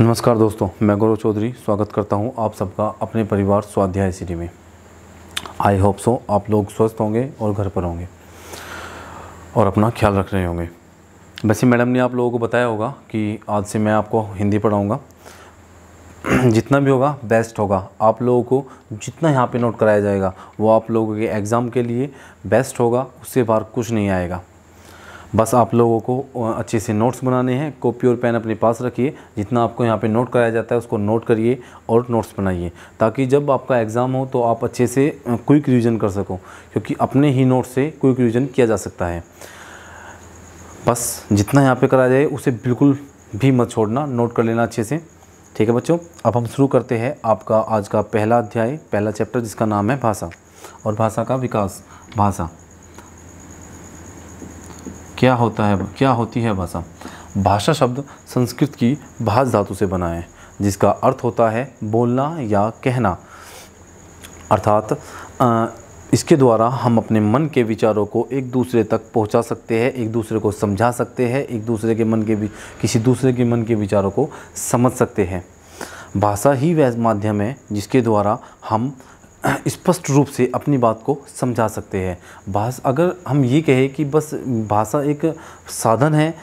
नमस्कार दोस्तों मैं गौरव चौधरी स्वागत करता हूं आप सबका अपने परिवार स्वाध्याय सिटी में आई होप सो आप लोग स्वस्थ होंगे और घर पर होंगे और अपना ख्याल रख रहे होंगे वैसे मैडम ने आप लोगों को बताया होगा कि आज से मैं आपको हिंदी पढ़ाऊँगा जितना भी होगा बेस्ट होगा आप लोगों को जितना यहाँ पे नोट कराया जाएगा वो आप लोगों के एग्ज़ाम के लिए बेस्ट होगा उससे बाहर कुछ नहीं आएगा बस आप लोगों को अच्छे से नोट्स बनाने हैं कॉपी और पेन अपने पास रखिए जितना आपको यहाँ पे नोट कराया जाता है उसको नोट करिए और नोट्स बनाइए ताकि जब आपका एग्ज़ाम हो तो आप अच्छे से क्विक रिविज़न कर सको क्योंकि अपने ही नोट से क्विक रिविज़न किया जा सकता है बस जितना यहाँ पर कराया जाए उसे बिल्कुल भी मत छोड़ना नोट कर लेना अच्छे से ठीक है बच्चों अब हम शुरू करते हैं आपका आज का पहला अध्याय पहला चैप्टर जिसका नाम है भाषा और भाषा का विकास भाषा क्या होता है क्या होती है भाषा भाषा शब्द संस्कृत की भाष धातु से बना है जिसका अर्थ होता है बोलना या कहना अर्थात इसके द्वारा हम अपने मन के विचारों को एक दूसरे तक पहुंचा सकते हैं एक दूसरे को समझा सकते हैं एक दूसरे के मन के भी किसी दूसरे के मन के विचारों को समझ सकते हैं भाषा ही वह माध्यम है जिसके द्वारा हम स्पष्ट रूप से अपनी बात को समझा सकते हैं भाषा अगर हम ये कहें कि बस भाषा एक साधन है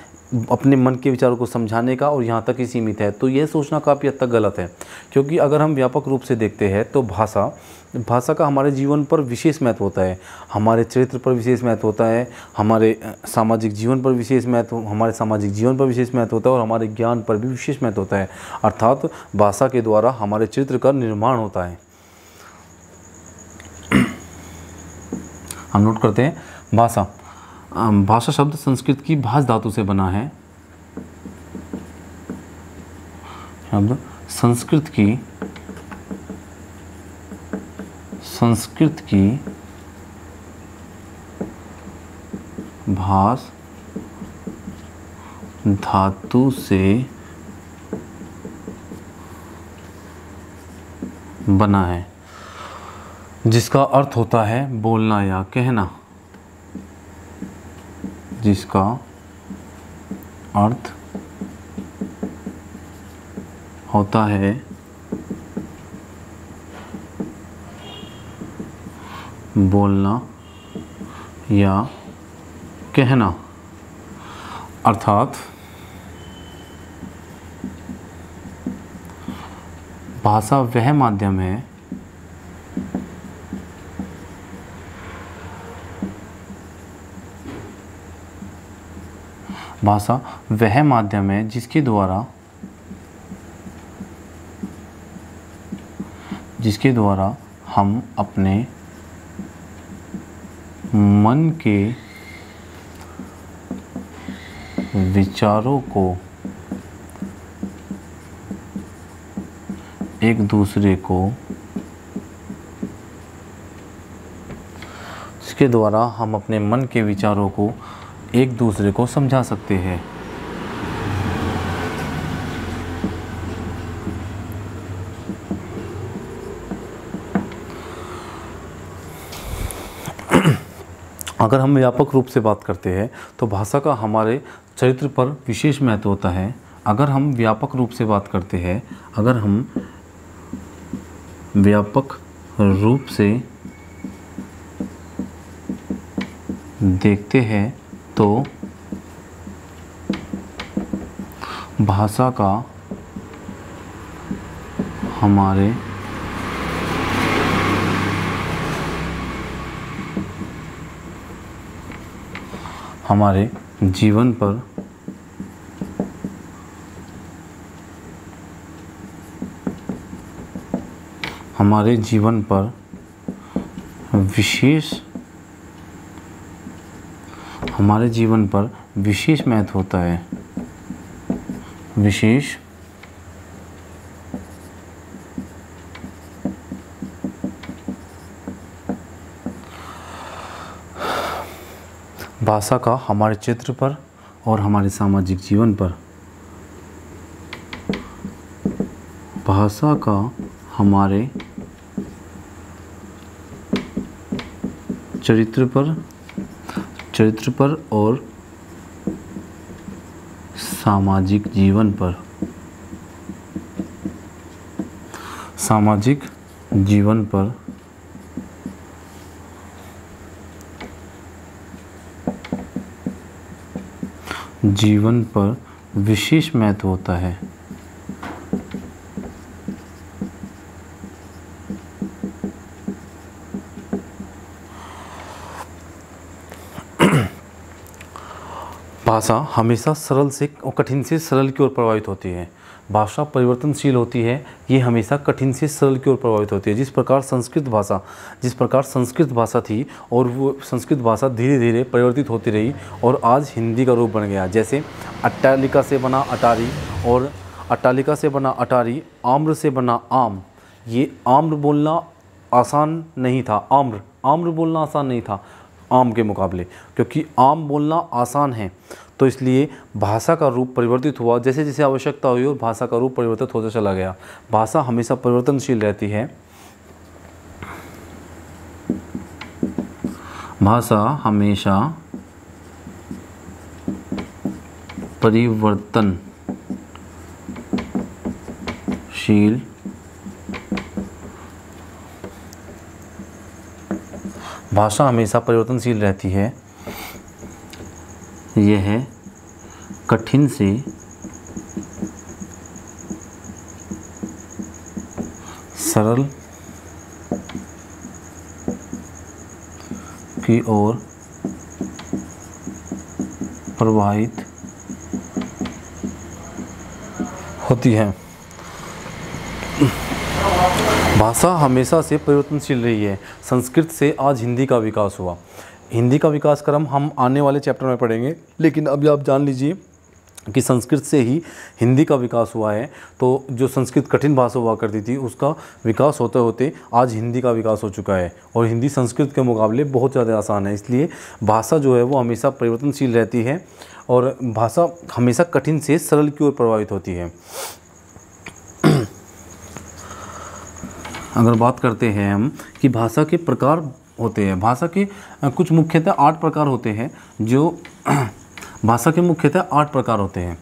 अपने मन के विचारों को समझाने का और यहाँ तक ही सीमित है तो यह सोचना काफ़ी हद तक गलत है क्योंकि अगर हम व्यापक रूप से देखते हैं तो भाषा भाषा का हमारे जीवन पर विशेष महत्व होता है हमारे चरित्र पर विशेष महत्व होता है हमारे सामाजिक जीवन पर विशेष महत्व हमारे सामाजिक जीवन पर विशेष महत्व होता है और हमारे ज्ञान पर भी विशेष महत्व होता है अर्थात भाषा के द्वारा हमारे चरित्र का निर्माण होता है हम नोट करते हैं भाषा भाषा शब्द संस्कृत की भाष धातु से बना है शब्द संस्कृत की संस्कृत की भाष धातु से बना है जिसका अर्थ होता है बोलना या कहना जिसका अर्थ होता है बोलना या कहना अर्थात भाषा वह माध्यम है भाषा वह माध्यम है जिसके द्वारा जिसके द्वारा हम अपने मन के विचारों को एक दूसरे को इसके द्वारा हम अपने मन के विचारों को एक दूसरे को समझा सकते हैं अगर हम व्यापक रूप से बात करते हैं तो भाषा का हमारे चरित्र पर विशेष महत्व होता है अगर हम व्यापक रूप से बात करते हैं अगर हम व्यापक रूप से देखते हैं तो भाषा का हमारे हमारे जीवन पर हमारे जीवन पर विशेष हमारे जीवन पर विशेष महत्व होता है विशेष भाषा का हमारे क्षेत्र पर और हमारे सामाजिक जीवन पर भाषा का हमारे चरित्र पर चरित्र पर और सामाजिक जीवन पर सामाजिक जीवन पर जीवन पर विशेष महत्व होता है भाषा हमेशा सरल से और कठिन से सरल की ओर प्रभावित होती है भाषा परिवर्तनशील होती है ये हमेशा कठिन से सरल की ओर प्रभावित होती है जिस प्रकार संस्कृत भाषा जिस प्रकार संस्कृत भाषा थी और वो संस्कृत भाषा धीरे धीरे परिवर्तित होती रही और आज हिंदी का रूप बन गया जैसे अट्टालिका से बना अटारी और अट्टालिका से बना अटारी आम्र से बना आम ये आम्र बोलना आसान नहीं था आम्र आम्र बोलना आसान नहीं था आम के मुकाबले क्योंकि आम बोलना आसान है तो इसलिए भाषा का रूप परिवर्तित हुआ जैसे जैसे आवश्यकता हुई और भाषा का रूप परिवर्तित होता चला गया भाषा हमेशा परिवर्तनशील रहती है भाषा हमेशा परिवर्तनशील भाषा हमेशा परिवर्तनशील रहती है यह है कठिन से सरल की ओर प्रवाहित होती है भाषा हमेशा से परिवर्तनशील रही है संस्कृत से आज हिंदी का विकास हुआ हिंदी का विकास क्रम हम आने वाले चैप्टर में पढ़ेंगे लेकिन अभी आप जान लीजिए कि संस्कृत से ही हिंदी का विकास हुआ है तो जो संस्कृत कठिन भाषा हुआ करती थी उसका विकास होते होते आज हिंदी का विकास हो चुका है और हिंदी संस्कृत के मुकाबले बहुत ज़्यादा आसान है इसलिए भाषा जो है वो हमेशा परिवर्तनशील रहती है और भाषा हमेशा कठिन से सरल की ओर प्रभावित होती है अगर बात करते हैं हम कि भाषा के प्रकार होते हैं भाषा के कुछ मुख्यतः आठ प्रकार होते हैं जो भाषा के मुख्यतः आठ प्रकार होते हैं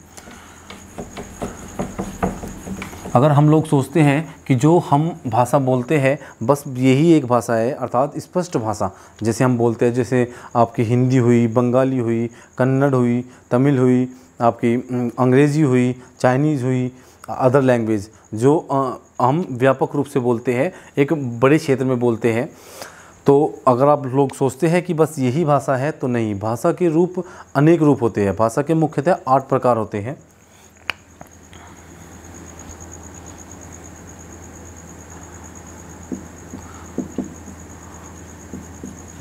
अगर हम लोग सोचते हैं कि जो हम भाषा बोलते हैं बस यही एक भाषा है अर्थात स्पष्ट भाषा जैसे हम बोलते हैं जैसे आपकी हिंदी हुई बंगाली हुई कन्नड़ हुई तमिल हुई आपकी अंग्रेज़ी हुई चाइनीज़ हुई अदर लैंग्वेज जो हम व्यापक रूप से बोलते हैं एक बड़े क्षेत्र में बोलते हैं तो अगर आप लोग सोचते हैं कि बस यही भाषा है तो नहीं भाषा के रूप अनेक रूप होते हैं भाषा के मुख्यतः आठ प्रकार होते हैं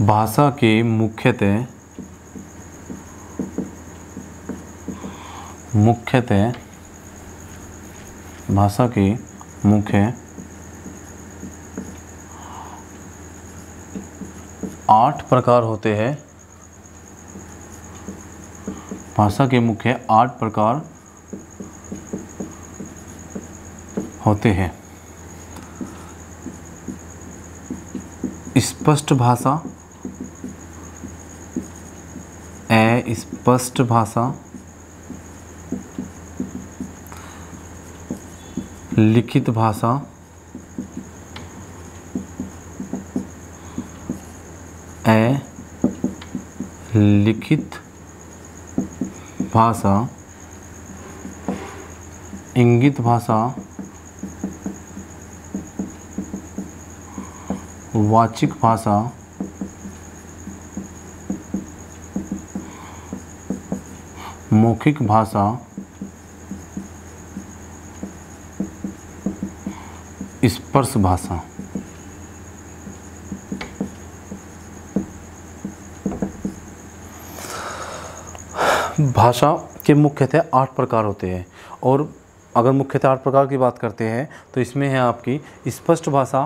भाषा के मुख्यतः मुख्यतः भाषा के मुख्य आठ प्रकार होते हैं भाषा के मुख्य आठ प्रकार होते हैं स्पष्ट भाषा ए स्पष्ट भाषा लिखित भाषा ए लिखित भाषा इंगित भाषा वाचिक भाषा मौखिक भाषा स्पर्श भाषा भाषा के मुख्यतः आठ प्रकार होते हैं और अगर मुख्यतः आठ प्रकार की बात करते हैं तो इसमें है आपकी स्पष्ट भाषा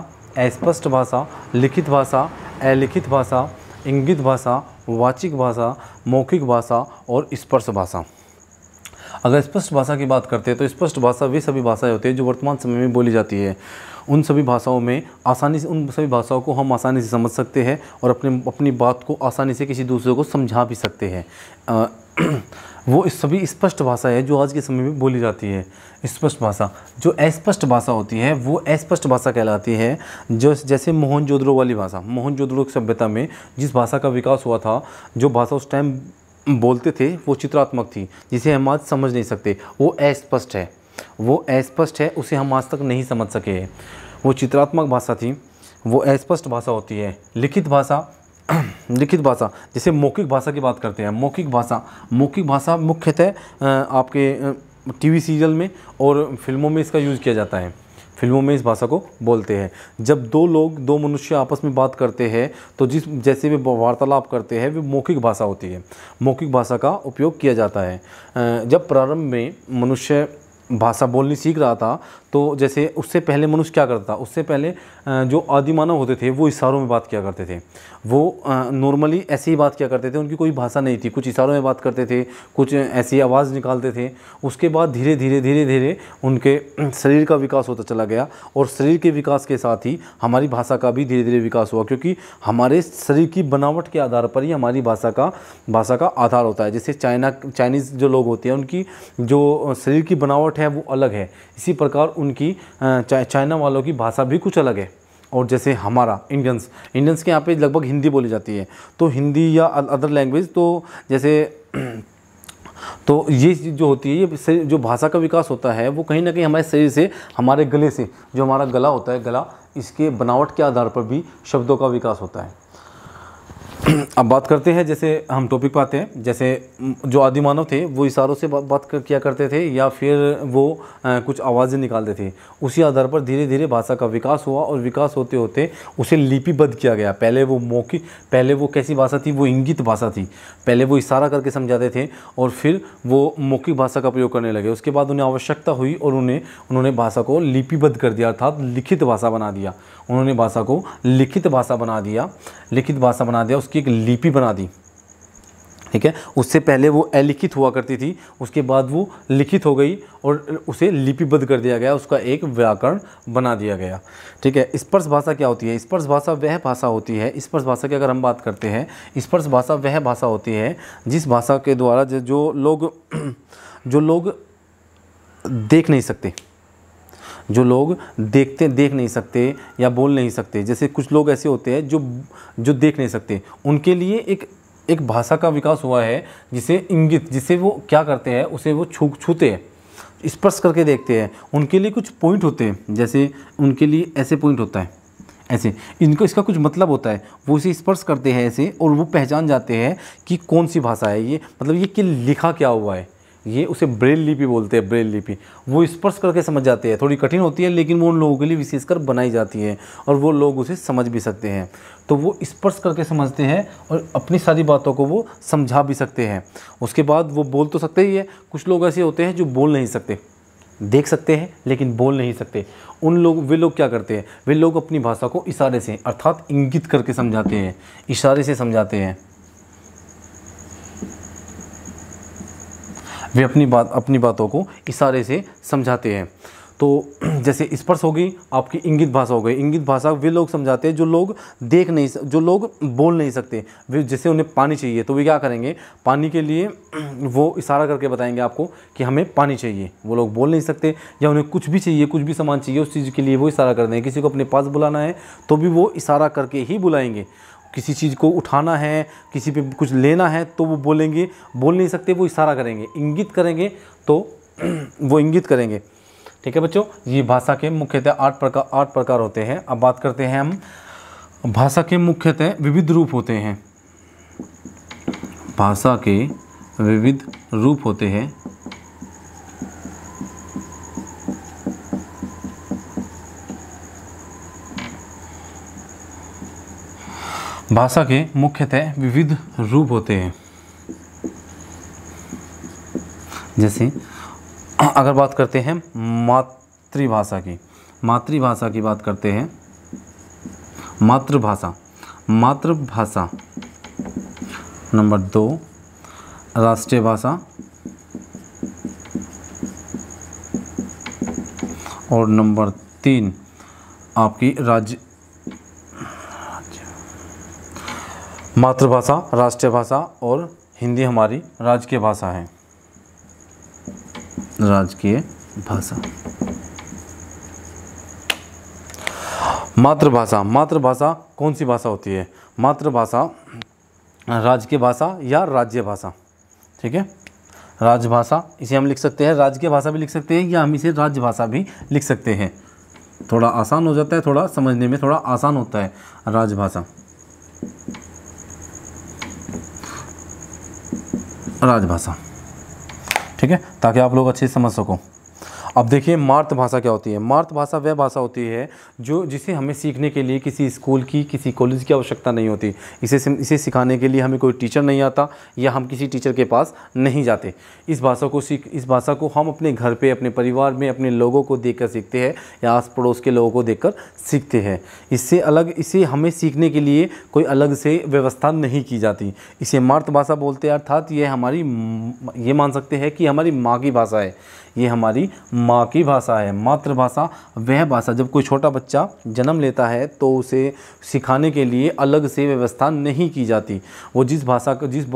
अस्पष्ट भाषा लिखित भाषा अलिखित भाषा इंगित भाषा वाचिक भाषा मौखिक भाषा और स्पर्श भाषा अगर स्पष्ट भाषा की बात करते हैं तो स्पष्ट भाषा वे सभी भाषाएँ होती है जो वर्तमान समय में बोली जाती है उन सभी भाषाओं में आसानी से उन सभी भाषाओं को हम आसानी से समझ सकते हैं और अपने अपनी बात को आसानी से किसी दूसरे को समझा भी सकते हैं वो इस सभी स्पष्ट भाषा है जो आज के समय में बोली जाती है स्पष्ट भाषा जो अस्पष्ट भाषा होती है वो अस्पष्ट भाषा कहलाती है जो जैसे मोहन वाली भाषा मोहन की सभ्यता में जिस भाषा का विकास हुआ था जो भाषा उस टाइम बोलते थे वो चित्रात्मक थी जिसे हम आज समझ नहीं सकते वो अस्पष्ट है वो अस्पष्ट है उसे हम आज तक नहीं समझ सके वो चित्रात्मक भाषा थी वो अस्पष्ट भाषा होती है लिखित भाषा लिखित भाषा जैसे मौखिक भाषा की बात करते हैं मौखिक भाषा मौखिक भाषा मुख्यतः आपके टीवी सीरियल में और फिल्मों में इसका यूज़ किया जाता है फिल्मों में इस भाषा को बोलते हैं जब दो लोग दो मनुष्य आपस में बात करते हैं तो जिस जैसे वे वार्तालाप करते हैं वे मौखिक भाषा होती है मौखिक भाषा का उपयोग किया जाता है जब प्रारंभ में मनुष्य भाषा बोलनी सीख रहा था तो जैसे उससे पहले मनुष्य क्या करता था उससे पहले जो आदिमानव होते थे वो इशारों में बात किया करते थे वो नॉर्मली ऐसे ही बात किया करते थे उनकी कोई भाषा नहीं थी कुछ इशारों में बात करते थे कुछ ऐसी आवाज़ निकालते थे उसके बाद धीरे धीरे धीरे धीरे उनके शरीर का विकास होता चला गया और शरीर के विकास के साथ ही हमारी भाषा का भी धीरे धीरे विकास हुआ क्योंकि हमारे शरीर की बनावट के आधार पर ही हमारी भाषा का भाषा का आधार होता है जैसे चाइना चाइनीज़ जो लोग होते हैं उनकी जो शरीर की बनावट है वो अलग है इसी प्रकार उन उनकी चाइना वालों की भाषा भी कुछ अलग है और जैसे हमारा इंडियंस इंडियंस के यहाँ पे लगभग हिंदी बोली जाती है तो हिंदी या अदर लैंग्वेज तो जैसे तो ये जो होती है ये जो भाषा का विकास होता है वो कहीं ना कहीं हमारे शरीर से हमारे गले से जो हमारा गला होता है गला इसके बनावट के आधार पर भी शब्दों का विकास होता है अब बात करते हैं जैसे हम टॉपिक पाते हैं जैसे जो आदि मानव थे वो इशारों से बात कर, किया करते थे या फिर वो आ, कुछ आवाज़ें निकालते थे उसी आधार पर धीरे धीरे भाषा का विकास हुआ और विकास होते होते उसे लिपिबद्ध किया गया पहले वो मौखिक पहले वो कैसी भाषा थी वो इंगित भाषा थी पहले वो इशारा करके समझाते थे और फिर वो मौखिक भाषा का प्रयोग करने लगे उसके बाद उन्हें आवश्यकता हुई और उन्हें उन्होंने भाषा को लिपिबद्ध कर दिया अर्थात लिखित भाषा बना दिया उन्होंने भाषा को लिखित भाषा बना दिया लिखित भाषा बना दिया उसकी एक लिपि बना दी ठीक है उससे पहले वो अलिखित हुआ करती थी उसके बाद वो लिखित हो गई और उसे लिपिबद्ध कर दिया गया उसका एक व्याकरण बना दिया गया ठीक है स्पर्श भाषा क्या होती है स्पर्श भाषा वह भाषा होती है स्पर्श भाषा की अगर हम बात करते हैं स्पर्श भाषा वह भाषा होती है जिस भाषा के द्वारा जो लोग जो लोग देख नहीं सकते जो लोग देखते देख नहीं सकते या बोल नहीं सकते जैसे कुछ लोग ऐसे होते हैं जो जो देख नहीं सकते उनके लिए एक एक भाषा का विकास हुआ है जिसे इंगित जिसे वो क्या करते हैं उसे वो छू छूते हैं स्पर्श करके देखते हैं उनके लिए कुछ पॉइंट होते हैं जैसे उनके लिए ऐसे पॉइंट होता है ऐसे इनको इसका कुछ मतलब होता है वो इसे स्पर्श करते हैं ऐसे और वो पहचान जाते हैं कि कौन सी भाषा है ये मतलब ये कि लिखा क्या हुआ है ये उसे ब्रेल लिपि बोलते हैं ब्रेल लिपि वो स्पर्श करके समझ जाते हैं थोड़ी कठिन होती है लेकिन वो उन लोगों के लिए विशेषकर बनाई जाती है और वो लोग उसे समझ भी सकते हैं तो वो स्पर्श करके समझते हैं और अपनी सारी बातों को वो समझा भी सकते हैं उसके बाद वो बोल तो सकते ही है कुछ लोग ऐसे होते हैं जो बोल नहीं सकते देख सकते हैं लेकिन बोल नहीं सकते उन लोग वे लोग क्या करते हैं वे लोग अपनी भाषा को इशारे से अर्थात इंगित करके समझाते हैं इशारे से समझाते हैं वे अपनी बात अपनी बातों को इशारे से समझाते हैं तो जैसे स्पर्श होगी आपकी इंगित भाषा हो गई इंगित भाषा वे लोग समझाते हैं जो लोग देख नहीं जो लोग बोल नहीं सकते वे जैसे उन्हें पानी चाहिए तो वे क्या करेंगे पानी के लिए वो इशारा करके बताएंगे आपको कि हमें पानी चाहिए वो लोग बोल नहीं सकते या उन्हें कुछ भी चाहिए कुछ भी सामान चाहिए उस चीज़ के लिए वो इशारा कर देंगे किसी को अपने पास बुलाना है तो भी वो इशारा करके ही बुलाएंगे किसी चीज़ को उठाना है किसी पे कुछ लेना है तो वो बोलेंगे बोल नहीं सकते वो इशारा करेंगे इंगित करेंगे तो वो इंगित करेंगे ठीक है बच्चों ये भाषा के मुख्यतः आठ प्रकार आठ प्रकार होते हैं अब बात करते हैं हम भाषा के मुख्यतः विविध रूप होते हैं भाषा के विविध रूप होते हैं भाषा के मुख्यतः विविध रूप होते हैं जैसे अगर बात करते हैं मातृभाषा की मातृभाषा की बात करते हैं मातृभाषा मातृभाषा नंबर दो राष्ट्रीय भाषा और नंबर तीन आपकी राज्य मातृभाषा राष्ट्रीय भाषा और हिंदी हमारी राजकीय भाषा है राजकीय भाषा मातृभाषा मातृभाषा कौन सी भाषा होती है मातृभाषा राजकीय भाषा या राज्य भाषा ठीक है राजभाषा इसे हम लिख सकते हैं राजकीय भाषा भी लिख सकते हैं या हम इसे राज्य भाषा भी लिख सकते हैं थोड़ा आसान हो जाता है थोड़ा समझने में थोड़ा आसान होता है राजभाषा राजभाषा ठीक है ताकि आप लोग अच्छे से समझ सको अब देखिए मार्त भाषा क्या होती है मार्त भाषा वह भाषा होती है जो जिसे हमें सीखने के लिए किसी स्कूल की किसी कॉलेज की आवश्यकता नहीं होती इसे इसे सिखाने के लिए हमें कोई टीचर नहीं आता या हम किसी टीचर के पास नहीं जाते इस भाषा को सीख इस भाषा को हम अपने घर पे अपने परिवार में अपने लोगों को देख सीखते हैं या आस पड़ोस के लोगों को देख सीखते हैं इससे अलग इसे हमें सीखने के लिए कोई अलग से व्यवस्था नहीं की जाती इसे मार्त भाषा बोलते अर्थात ये हमारी ये मान सकते हैं कि हमारी माँ की भाषा है ये हमारी माँ की भाषा है मातृभाषा वह भाषा जब कोई छोटा बच्चा जन्म लेता है तो उसे सिखाने के लिए अलग से व्यवस्था नहीं की जाती वो जिस भाषा का जिस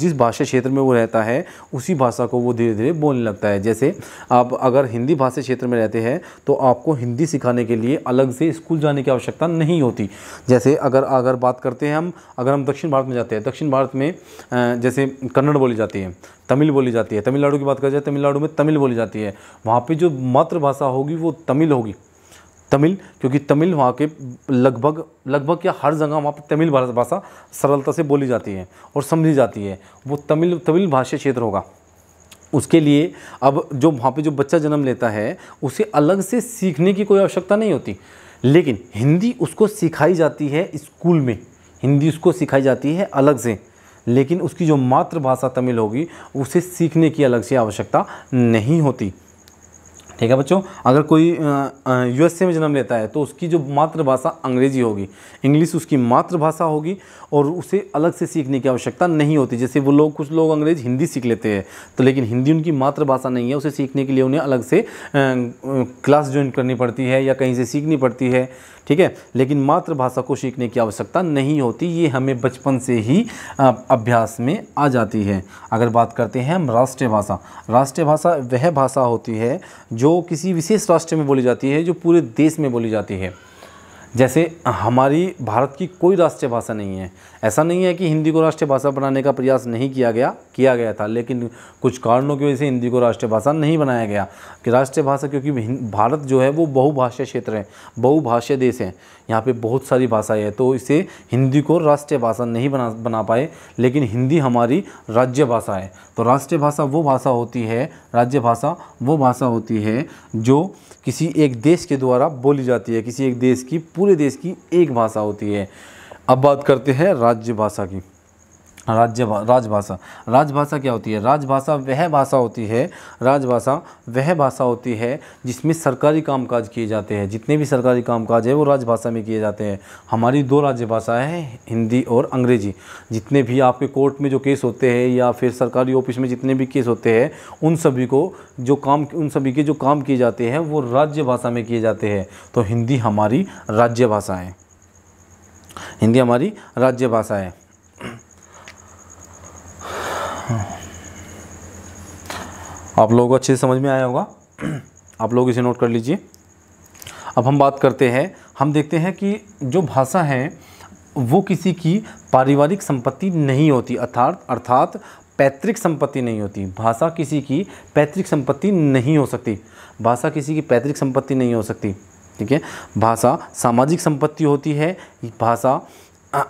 जिस भाषा क्षेत्र में वो रहता है उसी भाषा को वो धीरे धीरे बोलने लगता है जैसे आप अगर हिंदी भाषा क्षेत्र में रहते हैं तो आपको हिंदी सिखाने के लिए अलग से स्कूल जाने की आवश्यकता नहीं होती जैसे अगर अगर बात करते हैं हम अगर हम दक्षिण भारत में जाते हैं दक्षिण भारत में जैसे कन्नड़ बोली जाती है तमिल बोली जाती है तमिलनाडु की बात कर जाए तमिलनाडु में तमिल बोली जाती है वहाँ पे जो मातृभाषा होगी वो तमिल होगी तमिल क्योंकि तमिल वहाँ के लगभग लगभग या हर जगह वहाँ पर तमिल भाषा सरलता से बोली जाती है और समझी जाती है वो तमिल तमिल भाषा क्षेत्र होगा उसके लिए अब जो वहाँ पे जो बच्चा जन्म लेता है उसे अलग से सीखने की कोई आवश्यकता नहीं होती लेकिन हिंदी उसको सिखाई जाती है स्कूल में हिंदी उसको सिखाई जाती है अलग से लेकिन उसकी जो मातृभाषा तमिल होगी उसे सीखने की अलग से आवश्यकता नहीं होती ठीक है बच्चों अगर कोई यूएसए में जन्म लेता है तो उसकी जो मातृभाषा अंग्रेजी होगी इंग्लिश उसकी मातृभाषा होगी और उसे अलग से सीखने की आवश्यकता नहीं होती जैसे वो लोग कुछ लोग अंग्रेज हिंदी सीख लेते हैं तो लेकिन हिंदी उनकी मातृभाषा नहीं है उसे सीखने के लिए उन्हें अलग से क्लास ज्वाइन करनी पड़ती है या कहीं से सीखनी पड़ती है ठीक है लेकिन मातृभाषा को सीखने की आवश्यकता नहीं होती ये हमें बचपन से ही अभ्यास में आ जाती है अगर बात करते हैं हम राष्ट्रीय भाषा राष्ट्रीय भाषा वह भाषा होती है जो जो किसी विशेष राष्ट्र में बोली जाती है जो पूरे देश में बोली जाती है जैसे हमारी भारत की कोई राष्ट्रीय भाषा नहीं है ऐसा नहीं है कि हिंदी को राष्ट्रीय भाषा बनाने का प्रयास नहीं किया गया किया गया था लेकिन कुछ कारणों की वजह से हिंदी को राष्ट्रीय भाषा नहीं बनाया गया कि राष्ट्रीय भाषा क्योंकि भारत जो है वो बहुभाषा क्षेत्र है बहुभाषा देश है यहाँ पे बहुत सारी भाषाएँ हैं तो इसे हिंदी को राष्ट्रीय भाषा नहीं बना बना पाए लेकिन हिंदी हमारी राज्य भाषा है तो राष्ट्रीय भाषा वो भाषा होती है राज्य भाषा वो भाषा होती है जो किसी एक देश के द्वारा बोली जाती है किसी एक देश की पूरे देश की एक भाषा होती है अब बात करते हैं राज्य भाषा की राज्य राजभाषा राजभाषा क्या होती है राजभाषा वह भाषा होती है राजभाषा वह भाषा होती है जिसमें सरकारी कामकाज किए जाते हैं जितने भी सरकारी कामकाज है वो राजभाषा में किए जाते हैं हमारी दो राज्य भाषा है हिंदी और अंग्रेजी जितने भी आपके कोर्ट में जो केस होते हैं या फिर सरकारी ऑफिस में जितने भी केस होते हैं उन सभी को जो काम उन सभी के जो काम किए जाते हैं वो राज्य भाषा में किए जाते हैं तो हिंदी हमारी राज्य भाषा है हिंदी हमारी राज्य भाषा है हाँ। आप लोगों को अच्छे से समझ में आया होगा आप लोग इसे नोट कर लीजिए अब हम बात करते हैं हम देखते हैं कि जो भाषा है वो किसी की पारिवारिक संपत्ति नहीं होती अर्थात अर्थात पैतृक संपत्ति नहीं होती भाषा किसी की पैतृक संपत्ति नहीं हो सकती भाषा किसी की पैतृक संपत्ति नहीं हो सकती ठीक है भाषा सामाजिक संपत्ति होती है भाषा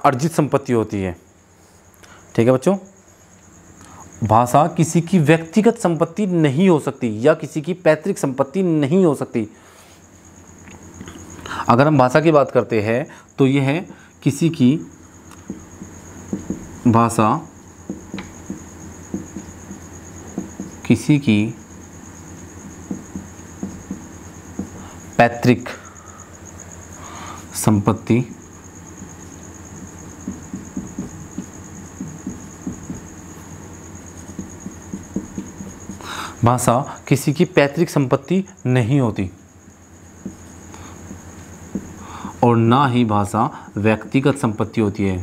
अर्जित संपत्ति होती है ठीक है बच्चों भाषा किसी की व्यक्तिगत संपत्ति नहीं हो सकती या किसी की पैतृक संपत्ति नहीं हो सकती अगर हम भाषा की बात करते हैं तो यह है किसी की भाषा किसी की पैतृक संपत्ति भाषा किसी की पैतृक संपत्ति नहीं होती और ना ही भाषा व्यक्तिगत संपत्ति होती है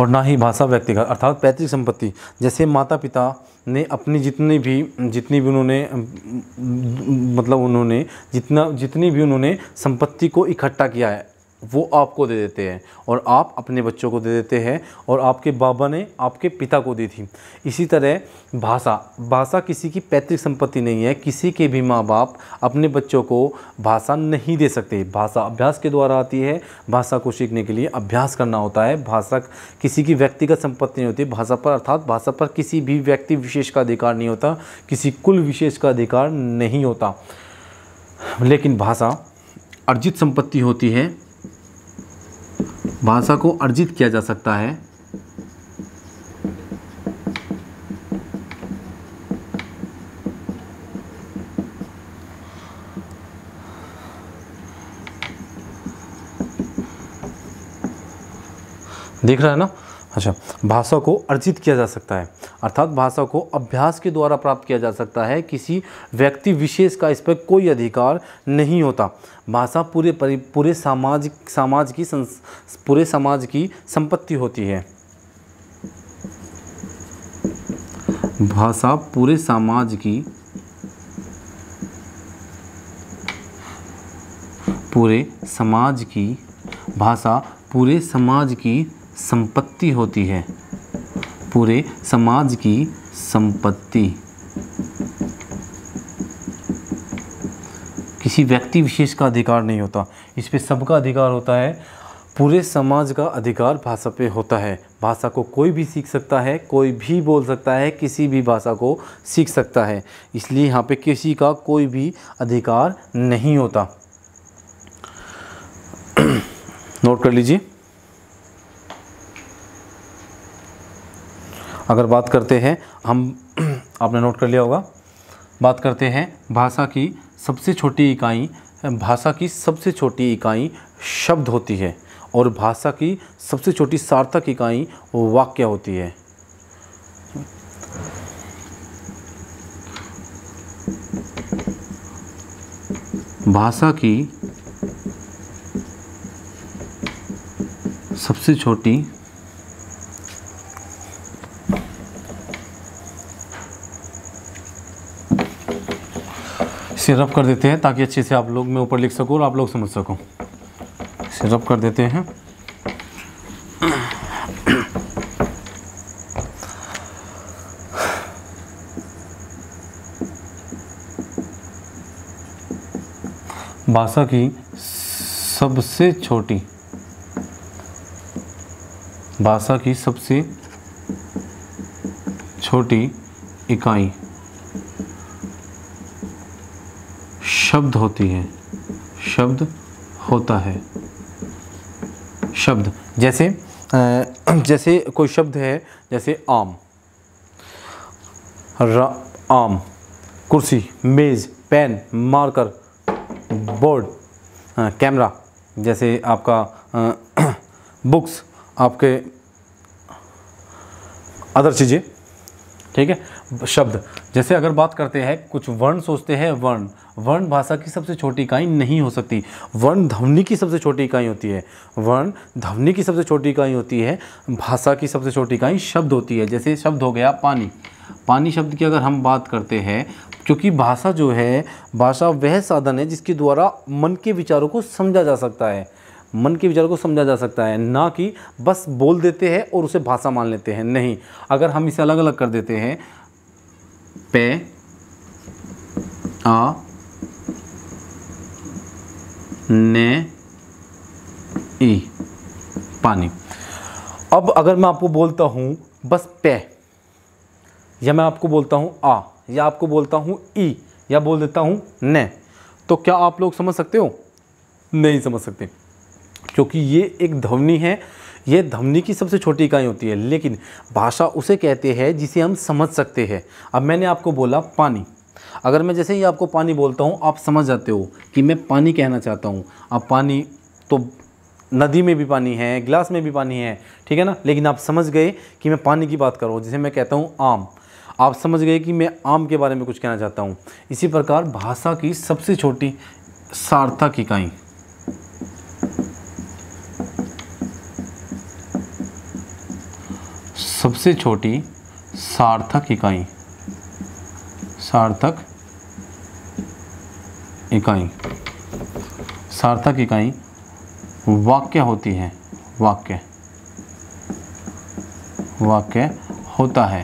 और ना ही भाषा व्यक्तिगत अर्थात पैतृक संपत्ति जैसे माता पिता ने अपनी जितनी भी जितनी भी उन्होंने मतलब उन्होंने जितना जितनी भी उन्होंने संपत्ति को इकट्ठा किया है वो आपको दे देते हैं और आप अपने बच्चों को दे देते हैं और आपके बाबा ने आपके पिता को दी थी इसी तरह भाषा भाषा किसी की पैतृक संपत्ति नहीं है किसी के भी माँ बाप अपने बच्चों को भाषा नहीं दे सकते भाषा अभ्यास के द्वारा आती है भाषा को सीखने के लिए अभ्यास करना होता है भाषा किसी की व्यक्तिगत संपत्ति नहीं होती भाषा पर अर्थात भाषा पर किसी भी व्यक्ति विशेष का अधिकार नहीं होता किसी कुल विशेष का अधिकार नहीं होता लेकिन भाषा अर्जित संपत्ति होती है भाषा को अर्जित किया जा सकता है देख रहा है ना अच्छा भाषा को अर्जित किया जा सकता है अर्थात भाषा को अभ्यास के द्वारा प्राप्त किया जा सकता है किसी व्यक्ति विशेष का इस पर कोई अधिकार नहीं होता भाषा पूरे पूरे समाज समाज की पूरे समाज की संपत्ति होती है भाषा पूरे समाज की पूरे समाज की भाषा पूरे समाज की संपत्ति होती है पूरे समाज की संपत्ति किसी व्यक्ति विशेष का अधिकार नहीं होता इस पर सबका अधिकार होता है पूरे समाज का अधिकार भाषा पे होता है भाषा को कोई भी सीख सकता है कोई भी बोल सकता है किसी भी भाषा को सीख सकता है इसलिए यहाँ पे किसी का कोई भी अधिकार नहीं होता नोट कर लीजिए अगर बात करते हैं हम आपने नोट कर लिया होगा बात करते हैं भाषा की सबसे छोटी इकाई भाषा की सबसे छोटी इकाई शब्द होती है और भाषा की सबसे छोटी सार्थक इकाई वाक्य होती है भाषा की सबसे छोटी इसे रब कर देते हैं ताकि अच्छे से आप लोग मैं ऊपर लिख सकूँ और आप लोग समझ सको इसे रब कर देते हैं भाषा की सबसे छोटी भाषा की सबसे छोटी इकाई शब्द होती है शब्द होता है शब्द जैसे जैसे कोई शब्द है जैसे आम आम कुर्सी मेज़ पेन मार्कर बोर्ड कैमरा जैसे आपका आ, बुक्स आपके अदर चीज़ें ठीक है शब्द जैसे अगर बात करते हैं कुछ वर्ण सोचते हैं वर्ण वर्ण भाषा की सबसे छोटी इकाई नहीं हो सकती वर्ण ध्वनि की सबसे छोटी इकाई होती है वर्ण ध्वनि की सबसे छोटी इकाई होती है भाषा की सबसे छोटी इकाई शब्द होती है जैसे शब्द हो गया पानी पानी शब्द की अगर हम बात करते हैं क्योंकि भाषा जो है भाषा वह साधन है जिसके द्वारा मन के विचारों को समझा जा सकता है मन के विचार को समझा जा सकता है ना कि बस बोल देते हैं और उसे भाषा मान लेते हैं नहीं अगर हम इसे अलग अलग कर देते हैं पे आ ने ई पानी अब अगर मैं आपको बोलता हूँ बस पे या मैं आपको बोलता हूँ आ या आपको बोलता हूँ ई या बोल देता हूँ ने तो क्या आप लोग समझ सकते हो नहीं समझ सकते क्योंकि ये एक ध्वनि है ये ध्वनि की सबसे छोटी इकाई होती है लेकिन भाषा उसे कहते हैं जिसे हम समझ सकते हैं अब मैंने आपको बोला पानी अगर मैं जैसे ही आपको पानी बोलता हूँ आप समझ जाते हो कि मैं पानी कहना चाहता हूँ आप पानी तो नदी में भी पानी है गिलास में भी पानी है ठीक है ना लेकिन आप समझ गए कि मैं पानी की बात कर रहा हूँ जिसे मैं कहता हूँ आम आप समझ गए कि मैं आम के बारे में कुछ कहना चाहता हूँ इसी प्रकार भाषा की सबसे छोटी सार्थक इकाई सबसे छोटी सार्थक इकाई सार्थक इकाई सार्थक इकाई वाक्य होती है वाक्य वाक्य होता है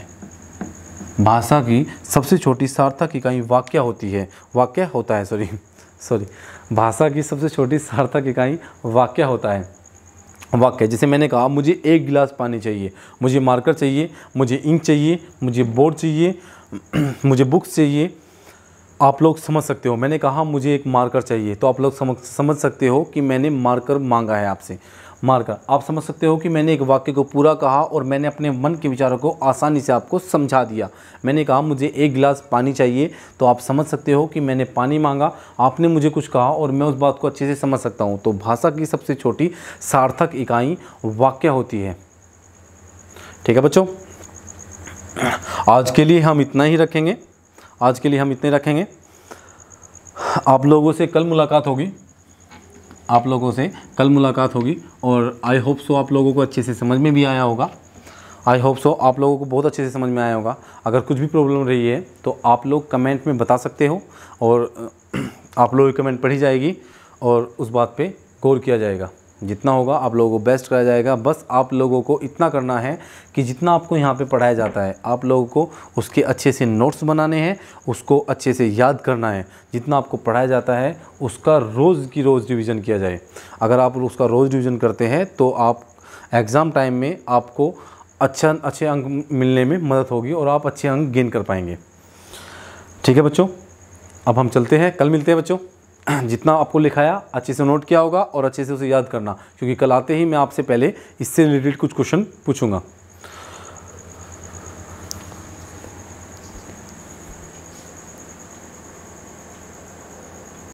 भाषा की सबसे छोटी सार्थक इकाई वाक्य होती है वाक्य होता है सॉरी सॉरी भाषा की सबसे छोटी सार्थक इकाई वाक्य होता है वाक्य जैसे मैंने कहा मुझे एक गिलास पानी चाहिए मुझे मार्कर चाहिए मुझे इंक चाहिए मुझे बोर्ड चाहिए मुझे बुक्स चाहिए आप लोग समझ सकते हो मैंने कहा मुझे एक मार्कर चाहिए तो आप लोग समझ समझ सकते हो कि मैंने मार्कर मांगा है आपसे मार्कर आप समझ सकते हो कि मैंने एक वाक्य को पूरा कहा और मैंने अपने मन के विचारों को आसानी से आपको समझा दिया मैंने कहा मुझे एक गिलास पानी चाहिए तो आप समझ सकते हो कि मैंने पानी मांगा आपने मुझे कुछ कहा और मैं उस बात को अच्छे से समझ सकता हूँ तो भाषा की सबसे छोटी सार्थक इकाई वाक्य होती है ठीक है बच्चों आज के लिए हम इतना ही रखेंगे आज के लिए हम इतने रखेंगे आप लोगों से कल मुलाकात होगी आप लोगों से कल मुलाकात होगी और आई होप सो आप लोगों को अच्छे से समझ में भी आया होगा आई होप सो आप लोगों को बहुत अच्छे से समझ में आया होगा अगर कुछ भी प्रॉब्लम रही है तो आप लोग कमेंट में बता सकते हो और आप लोगों की कमेंट पढ़ी जाएगी और उस बात पे गौर किया जाएगा जितना होगा आप लोगों को बेस्ट कराया जाएगा बस आप लोगों को इतना करना है कि जितना आपको यहाँ पे पढ़ाया जाता है आप लोगों को उसके अच्छे से नोट्स बनाने हैं उसको अच्छे से याद करना है जितना आपको पढ़ाया जाता है उसका रोज़ की रोज़ रिवीजन किया जाए अगर आप उसका रोज़ रिविज़न करते हैं तो आप एग्ज़ाम टाइम में आपको अच्छा अच्छे अंक मिलने में मदद होगी और आप अच्छे अंक गेन कर पाएंगे ठीक है बच्चों अब हम चलते हैं कल मिलते हैं बच्चों जितना आपको लिखाया अच्छे से नोट किया होगा और अच्छे से उसे याद करना क्योंकि कल आते ही मैं आपसे पहले इससे रिलेटेड कुछ क्वेश्चन पूछूंगा